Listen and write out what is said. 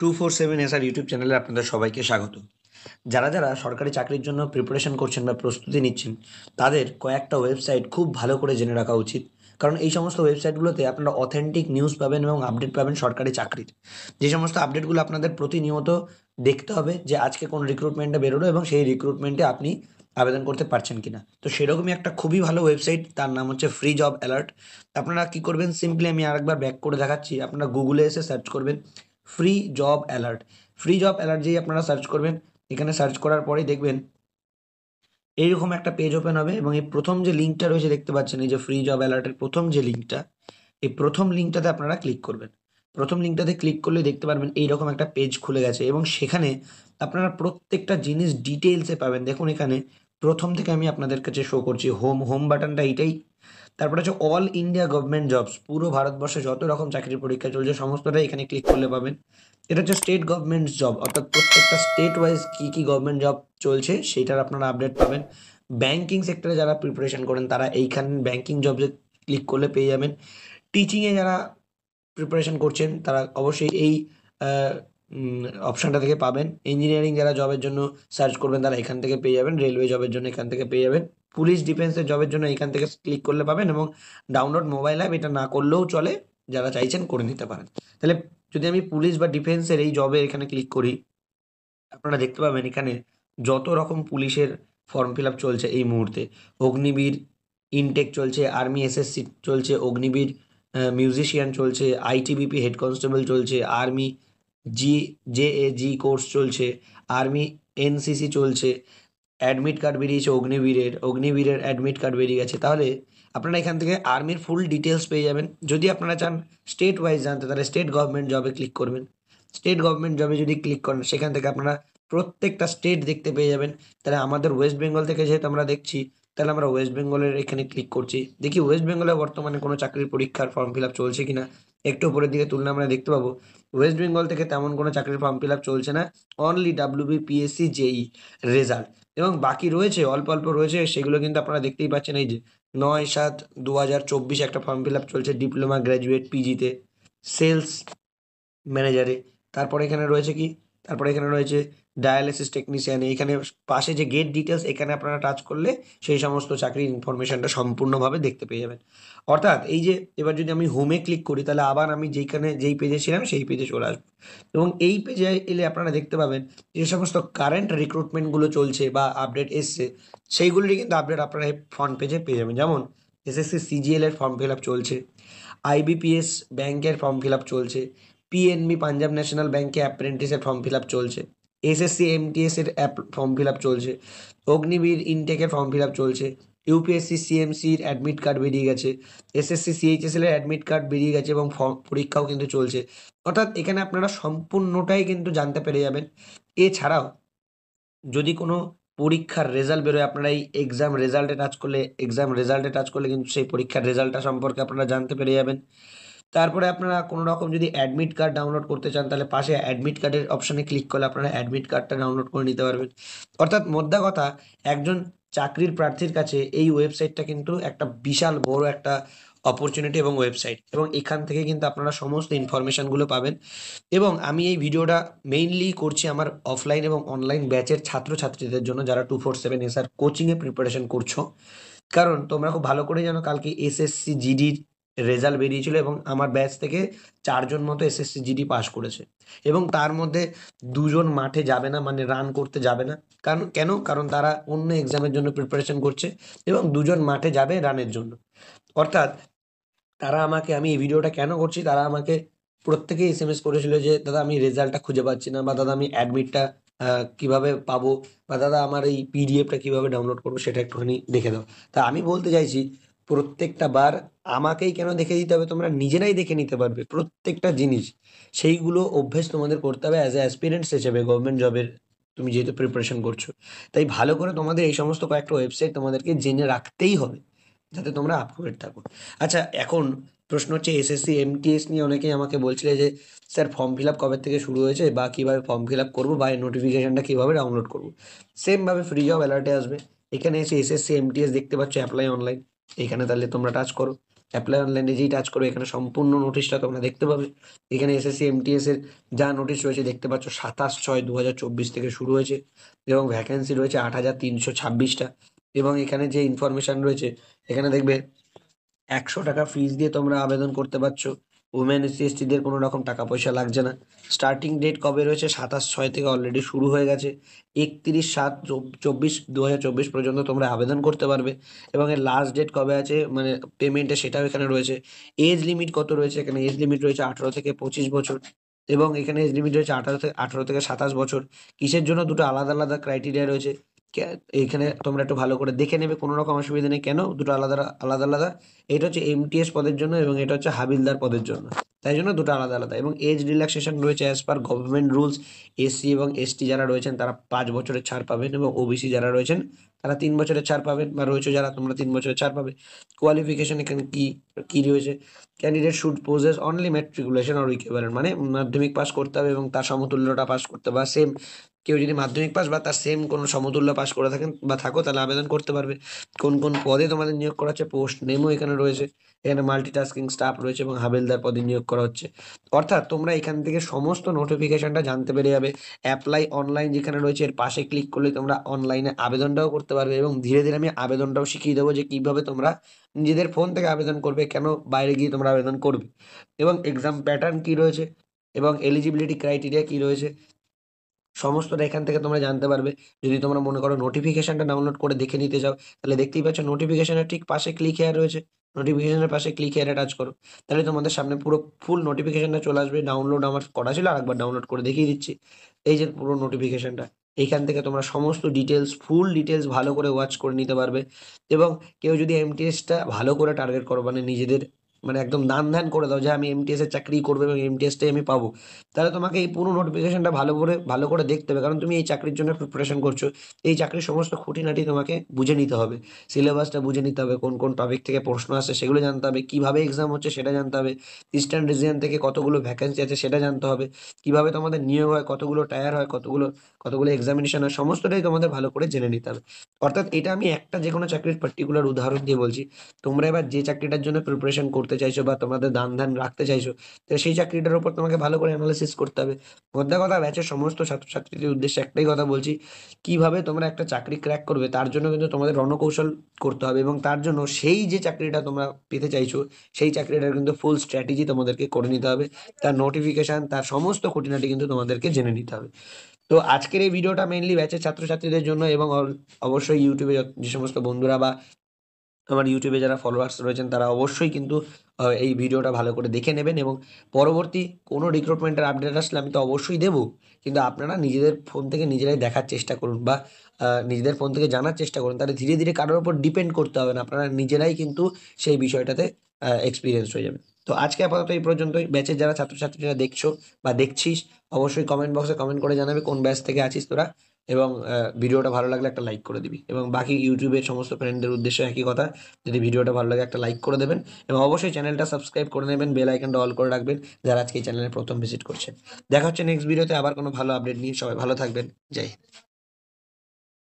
two four seven S R YouTube চ্যানেলে আপনাদের সবাইকে স্বাগত যারা যারা সরকারি চাকরির জন্য প্রিপারেশন করছেন বা প্রস্তুতি নিচ্ছেন তাদের কয়েকটা ওয়েবসাইট খুব ভালো করে জেনে রাখা উচিত কারণ এই সমস্ত ওয়েবসাইটগুলোতে আপনারা অথেন্টিক নিউজ পাবেন এবং আপডেট পাবেন সরকারি চাকরির যে সমস্ত আপডেটগুলো আপনাদের প্রতিনিয়ত দেখতে হবে যে আজকে কোন রিক্রুটমেন্টে বেরোলো এবং সেই রিক্রুটমেন্টে আপনি আবেদন করতে পারছেন কিনা তো সেরকমই একটা খুবই ভালো ওয়েবসাইট তার নাম হচ্ছে ফ্রি জব অ্যালার্ট আপনারা কি করবেন সিম্পলি আমি আরেকবার ব্যাক করে দেখাচ্ছি আপনারা গুগলে এসে সার্চ করবেন free job alert free job alert যেই আপনারা সার্চ করবেন এখানে সার্চ করার পরেই দেখবেন এইরকম একটা পেজ ওপেন হবে এবং এই প্রথম যে লিঙ্কটা রয়েছে দেখতে পাচ্ছেন এই যে ফ্রি জব অ্যালার্টের প্রথম যে লিঙ্কটা এই প্রথম লিঙ্কটাতে আপনারা ক্লিক করবেন প্রথম লিঙ্কটাতে ক্লিক করলে দেখতে পারবেন এইরকম একটা পেজ খুলে গেছে এবং সেখানে আপনারা প্রত্যেকটা জিনিস ডিটেলসে পাবেন দেখুন এখানে প্রথম থেকে আমি আপনাদের কাছে শো করছি হোম হোম বাটনটা এইটাই তারপরে হচ্ছে অল ইন্ডিয়া গভর্নমেন্ট জবস পুরো ভারতবর্ষে যত রকম চাকরির পরীক্ষা চলছে সমস্তটাই এখানে ক্লিক করলে পাবেন এটা হচ্ছে স্টেট গভর্নমেন্ট জব অর্থাৎ প্রত্যেকটা স্টেট ওয়াইজ কী কী গভর্নমেন্ট জব চলছে সেটার আপনারা আপডেট পাবেন ব্যাঙ্কিং সেক্টরে যারা প্রিপারেশান করেন তারা এইখান ব্যাঙ্কিং জবসে ক্লিক করলে পেয়ে যাবেন টিচিংয়ে যারা প্রিপারেশন করছেন তারা অবশ্যই এই অপশানটা থেকে পাবেন ইঞ্জিনিয়ারিং যারা জবের জন্য সার্চ করবেন তারা এখান থেকে পেয়ে যাবেন রেলওয়ে জবের জন্য এখান থেকে পেয়ে যাবেন পুলিশ ডিফেন্সের জবের জন্য এখান থেকে ক্লিক করলে পাবেন এবং ডাউনলোড মোবাইল অ্যাপ এটা না করলেও চলে যারা চাইছেন করে নিতে পারেন তাহলে যদি আমি পুলিশ বা ডিফেন্সের এই জবে এখানে ক্লিক করি আপনারা দেখতে পাবেন এখানে যত রকম পুলিশের ফর্ম ফিল চলছে এই মুহূর্তে অগ্নিবীর ইনটেক চলছে আর্মি এসএসসি চলছে অগ্নিবীর মিউজিশিয়ান চলছে আইটিবিপি হেড কনস্টেবল চলছে army G J A G course চলছে আর্মি এনসিসি চলছে অ্যাডমিট কার্ড বেরিয়েছে অগ্নিবীরের অগ্নিবীরের অ্যাডমিট কার্ড বেরিয়ে গেছে তাহলে আপনারা এখান থেকে আর্মির ফুল ডিটেলস পেয়ে যাবেন যদি আপনারা চান স্টেট ওয়াইজ জানতে তাহলে স্টেট গভর্নমেন্ট জবে ক্লিক করবেন স্টেট গভর্নমেন্ট জবে যদি ক্লিক করেন সেখান থেকে আপনারা প্রত্যেকটা স্টেট দেখতে পেয়ে যাবেন তাহলে আমাদের ওয়েস্ট বেঙ্গল থেকে যেহেতু আমরা দেখছি তাহলে আমরা ওয়েস্ট বেঙ্গলের এখানে ক্লিক করছি দেখি ওয়েস্ট বেঙ্গলে বর্তমানে কোনো চাকরির পরীক্ষার ফর্ম ফিল আপ চলছে কিনা একটু উপরের দিকে তুলনা আমরা দেখতে পাবো ওয়েস্ট বেঙ্গল থেকে তেমন কোনো চাকরির ফর্ম ফিল আপ চলছে না only WB PSC JE result এবং বাকি রয়েছে অল্প অল্প রয়েছে সেগুলো কিন্তু আপনারা দেখতেই পাচ্ছেন এই যে নয় সাত দু হাজার চব্বিশ একটা ফর্ম ফিল আপ চলছে ডিপ্লোমা গ্র্যাজুয়েট পিজিতে সেলস ম্যানেজারে তারপরে এখানে রয়েছে কি তারপরে এখানে রয়েছে ডায়ালিসিস টেকনিশিয়ান এখানে পাশে যে গেট ডিটেলস এখানে আপনারা টাচ করলে সেই সমস্ত চাকরির ইনফরমেশনটা সম্পূর্ণভাবে দেখতে পেয়ে যাবেন অর্থাৎ এই যে এবার যদি আমি হোমে ক্লিক করি তাহলে আবার আমি যেইখানে যেই পেজে ছিলাম সেই পেজে চলে আসবো এবং এই পেজে এলে আপনারা দেখতে পাবেন যে সমস্ত কারেন্ট রিক্রুটমেন্টগুলো চলছে বা আপডেট এসছে সেইগুলোরই কিন্তু আপডেট আপনারা এই ফ্রন্ট পেজে পেয়ে যাবেন যেমন এসএসসি সিজিএল এর ফর্ম ফিল আপ চলছে আইবিপিএস ব্যাংকের ফর্ম ফিল আপ চলছে পিএনবি পাঞ্জাব ন্যাশনাল ব্যাংকে অ্যাপ্রেন্টিসের ফর্ম ফিল আপ চলছে এসএসসি এমটিএস এর ফর্ম ফিল আপ চলছে অগ্নিবীর ইনটেকের ফর্ম ফিল আপ চলছে ইউপিএসসি সিএমসির অ্যাডমিট কার্ড বেরিয়ে গেছে এসএসসি সিএইচএসএল এর অ্যাডমিট কার্ড বেরিয়ে গেছে এবং ফর্ম পরীক্ষাও কিন্তু চলছে অর্থাৎ এখানে আপনারা সম্পূর্ণটাই কিন্তু জানতে পেরে যাবেন এছাড়াও যদি কোনো পরীক্ষার রেজাল্ট বেরোয় আপনারা এই এক্সাম রেজাল্টে টাচ করলে এক্সাম রেজাল্টে টাচ করলে কিন্তু সেই পরীক্ষার রেজাল্টটা সম্পর্কে আপনারা জানতে পেরে যাবেন তারপরে আপনারা কোনো রকম যদি অ্যাডমিট কার্ড ডাউনলোড করতে চান তাহলে পাশে অ্যাডমিট কার্ডের অপশানে ক্লিক করলে আপনারা অ্যাডমিট কার্ডটা ডাউনলোড করে নিতে পারবেন অর্থাৎ মোদ্দা কথা একজন চাকরির প্রার্থীর কাছে এই ওয়েবসাইটটা কিন্তু একটা বিশাল বড় একটা অপরচুনিটি এবং ওয়েবসাইট এবং এখান থেকে কিন্তু আপনারা সমস্ত ইনফরমেশানগুলো পাবেন এবং আমি এই ভিডিওটা মেইনলি করছি আমার অফলাইন এবং অনলাইন ব্যাচের ছাত্রছাত্রীদের জন্য যারা টু ফোর সেভেন এসআর কোচিংয়ে প্রিপারেশন করছো কারণ তোমরা খুব ভালো করে জানো কালকে এসএসসি জিডির রেজাল্ট বেরিয়েছিল এবং আমার ব্যাচ থেকে চারজন মতো এসএসসি জিডি পাশ করেছে এবং তার মধ্যে দুজন মাঠে যাবে না মানে রান করতে যাবে না কারণ কেন কারণ তারা অন্য এক্সামের জন্য প্রিপারেশন করছে এবং দুজন মাঠে যাবে রানের জন্য অর্থাৎ তারা আমাকে আমি এই ভিডিওটা কেন করছি তারা আমাকে প্রত্যেকেই এস এম এস করেছিল যে দাদা আমি রেজাল্টটা খুঁজে পাচ্ছি না বা দাদা আমি অ্যাডমিটটা কিভাবে পাবো বা দাদা আমার এই পিডিএফটা কিভাবে ডাউনলোড করবো সেটা একটুখানি দেখে দাও তা আমি বলতে চাইছি প্রত্যেকটা বার আমাকেই কেন দেখে দিতে হবে তোমরা নিজেরাই দেখে নিতে পারবে প্রত্যেকটা জিনিস সেইগুলো অভ্যেস তোমাদের করতে হবে অ্যাজ এ অ্যাসপিরেন্টস হিসেবে গভর্নমেন্ট জবের তুমি যেহেতু প্রিপারেশন করছো তাই ভালো করে তোমাদের এই সমস্ত কয়েকটা ওয়েবসাইট তোমাদেরকে জেনে রাখতেই হবে যাতে তোমরা আপগ্রেড থাকো আচ্ছা এখন প্রশ্ন হচ্ছে এসএসসি এমটিএস নিয়ে অনেকেই আমাকে বলছিলে যে স্যার ফর্ম ফিল আপ কবে থেকে শুরু হয়েছে বা কীভাবে ফর্ম ফিল আপ করবো বা নোটিফিকেশানটা কীভাবে ডাউনলোড করবো সেমভাবে ফ্রি জব অ্যালার্টে আসবে এখানে এসে এসএসসি এমটিএস দেখতে পাচ্ছ অ্যাপ্লাই অনলাইন এখানে তাহলে তোমরা টাচ করো অ্যাপ্লাই অনলাইনে যেই টাচ করো এখানে সম্পূর্ণ নোটিশটা তোমরা দেখতে পাবে এখানে এসএসসি এমটিএস এর যা নোটিশ রয়েছে দেখতে পাচ্ছ সাতাশ ছয় দু থেকে শুরু হয়েছে এবং ভ্যাকেন্সি রয়েছে আট হাজার তিনশো ছাব্বিশটা এবং এখানে যে ইনফরমেশান রয়েছে এখানে দেখবে একশো টাকা ফিজ দিয়ে তোমরা আবেদন করতে পারছো উমেন এসসি এসটিদের কোনো রকম টাকা পয়সা লাগছে না স্টার্টিং ডেট কবে রয়েছে সাতাশ ছয় থেকে অলরেডি শুরু হয়ে গেছে একত্রিশ সাত চব্বিশ দু চব্বিশ পর্যন্ত তোমরা আবেদন করতে পারবে এবং এর লাস্ট ডেট কবে আছে মানে পেমেন্টে সেটাও এখানে রয়েছে এজ লিমিট কত রয়েছে এখানে এজ লিমিট রয়েছে আঠেরো থেকে পঁচিশ বছর এবং এখানে এজ লিমিট রয়েছে আঠারো থেকে আঠারো থেকে সাতাশ বছর কিসের জন্য দুটো আলাদা আলাদা ক্রাইটেরিয়া রয়েছে এখানে তোমরা একটু ভালো করে দেখে নেবে কোনো রকম অসুবিধা নেই কেন দুটো আলাদা আলাদা আলাদা এটা হচ্ছে এমটিএস পদের জন্য এবং এটা হচ্ছে হাবিলদার পদের জন্য তাই জন্য দুটো আলাদা আলাদা এবং এজ রিল্যাক্সেশন রয়েছে as per government rules SC এবং এসটি যারা রয়েছেন তারা পাঁচ বছরের ছাড় পাবেন এবং ওবিসি যারা রয়েছেন তারা তিন বছরের ছাড় পাবেন বা রয়েছে যারা তোমরা তিন বছরের ছাড় পাবে কোয়ালিফিকেশন এখানে কী কি রয়েছে candidate should possess only matriculation or উইকেবারের মানে মাধ্যমিক পাস করতে হবে এবং তার সমতুল্যটা পাস করতে বা সেম কেউ যদি মাধ্যমিক পাস বা তার সেম কোনো সমতুল্য পাস করে থাকেন বা থাকো তাহলে আবেদন করতে পারবে কোন কোন পদে তোমাদের নিয়োগ করা হচ্ছে পোস্ট নেমও এখানে রয়েছে এখানে মাল্টিটাস্কিং স্টাফ রয়েছে এবং হাবেলদার পদে নিয়োগ করা হচ্ছে অর্থাৎ তোমরা এখান থেকে সমস্ত নোটিফিকেশনটা জানতে পেরে যাবে অ্যাপ্লাই অনলাইন যেখানে রয়েছে এর পাশে ক্লিক করলে তোমরা অনলাইনে আবেদনটাও করতে পারবে এবং ধীরে ধীরে আমি আবেদনটাও শিখিয়ে দেবো যে কীভাবে তোমরা নিজেদের ফোন থেকে আবেদন করবে কেন বাইরে গিয়ে তোমরা আবেদন করবে এবং এক্সাম প্যাটার্ন কী রয়েছে এবং এলিজিবিলিটি ক্রাইটেরিয়া কী রয়েছে সমস্তটা এখান থেকে তোমরা জানতে পারবে যদি তোমরা মনে করো নোটিফিকেশানটা ডাউনলোড করে দেখে নিতে চাও তাহলে দেখতেই পাচ্ছ নোটিফিকেশানের ঠিক পাশে ক্লিক হেয়ার রয়েছে নোটিফিকেশানের পাশে ক্লিক হেয়ারে টাচ করো তাহলে তোমাদের সামনে পুরো ফুল নোটিফিকেশানটা চলে আসবে ডাউনলোড আমার করা ছিল আরেকবার ডাউনলোড করে দেখিয়ে দিচ্ছি এই যে পুরো নোটিফিকেশানটা এইখান থেকে তোমরা সমস্ত ডিটেলস ফুল ডিটেলস ভালো করে ওয়াচ করে নিতে পারবে এবং কেউ যদি এমটিএসটা ভালো করে টার্গেট করো মানে নিজেদের মানে একদম দান ধ্যান করে দাও যে আমি এমটিএসের চাকরি করবো এবং এমটিএসটাই আমি পাবো তাহলে তোমাকে এই পুরো নোটিফিকেশনটা ভালো করে ভালো করে দেখতে হবে কারণ তুমি এই চাকরির জন্য প্রিপারেশন করছো এই চাকরির সমস্ত খুঁটিনাটি তোমাকে বুঝে নিতে হবে সিলেবাসটা বুঝে নিতে হবে কোন কোন টপিক থেকে প্রশ্ন আসছে সেগুলো জানতে হবে কীভাবে এক্সাম হচ্ছে সেটা জানতে হবে ইস্টার্ন রিজিয়ান থেকে কতগুলো ভ্যাকেন্সি আছে সেটা জানতে হবে কীভাবে তোমাদের নিয়োগ হয় কতগুলো টায়ার হয় কতগুলো কতগুলো এক্সামিনেশন হয় সমস্তটাই তোমাদের ভালো করে জেনে নিতে হবে অর্থাৎ এটা আমি একটা যে কোনো চাকরির পার্টিকুলার উদাহরণ দিয়ে বলছি তোমরা এবার যে চাকরিটার জন্য প্রিপারেশন করতে করতে চাইছো বা তোমাদের দান ধ্যান রাখতে চাইছো তো সেই চাকরিটার উপর তোমাকে ভালো করে অ্যানালিসিস করতে হবে মধ্যে কথা ব্যাচের সমস্ত ছাত্রছাত্রীদের উদ্দেশ্যে একটাই কথা বলছি কিভাবে তোমরা একটা চাকরি ক্র্যাক করবে তার জন্য কিন্তু তোমাদের রণকৌশল করতে হবে এবং তার জন্য সেই যে চাকরিটা তোমরা পেতে চাইছো সেই চাকরিটার কিন্তু ফুল স্ট্র্যাটেজি তোমাদেরকে করে নিতে হবে তার নোটিফিকেশান তার সমস্ত খুঁটিনাটি কিন্তু তোমাদেরকে জেনে নিতে হবে তো আজকের এই ভিডিওটা মেনলি ব্যাচের ছাত্রছাত্রীদের জন্য এবং অবশ্যই ইউটিউবে যে সমস্ত বন্ধুরা বা আমার ইউটিউবে যারা ফলোয়ার্স রয়েছেন তারা অবশ্যই কিন্তু এই ভিডিওটা ভালো করে দেখে নেবেন এবং পরবর্তী কোনো রিক্রুটমেন্টের আপডেট আসলে আমি তো অবশ্যই দেবো কিন্তু আপনারা নিজেদের ফোন থেকে নিজেরাই দেখার চেষ্টা করুন বা নিজেদের ফোন থেকে জানার চেষ্টা করুন তাহলে ধীরে ধীরে কারোর উপর ডিপেন্ড করতে হবে না আপনারা নিজেরাই কিন্তু সেই বিষয়টাতে এক্সপিরিয়েন্স হয়ে যাবে তো আজকে আপাতত এই পর্যন্তই ব্যাচের যারা ছাত্রছাত্রীরা দেখছো বা দেখছিস অবশ্যই কমেন্ট বক্সে কমেন্ট করে জানাবে কোন ব্যাচ থেকে আছিস তোরা এবং ভিডিওটা ভালো লাগলে একটা লাইক করে দিবি এবং বাকি ইউটিউবের সমস্ত ফ্রেন্ডদের উদ্দেশ্যে একই কথা যদি ভিডিওটা ভালো লাগে একটা লাইক করে দেবেন এবং অবশ্যই চ্যানেলটা সাবস্ক্রাইব করে নেবেন বেল আইকনটা অল করে রাখবেন যারা আজকে এই চ্যানেলে প্রথম ভিজিট করছেন দেখা হচ্ছে নেক্সট ভিডিওতে আবার কোনো ভালো আপডেট নিয়ে সবাই ভালো থাকবেন জয় হিন্দ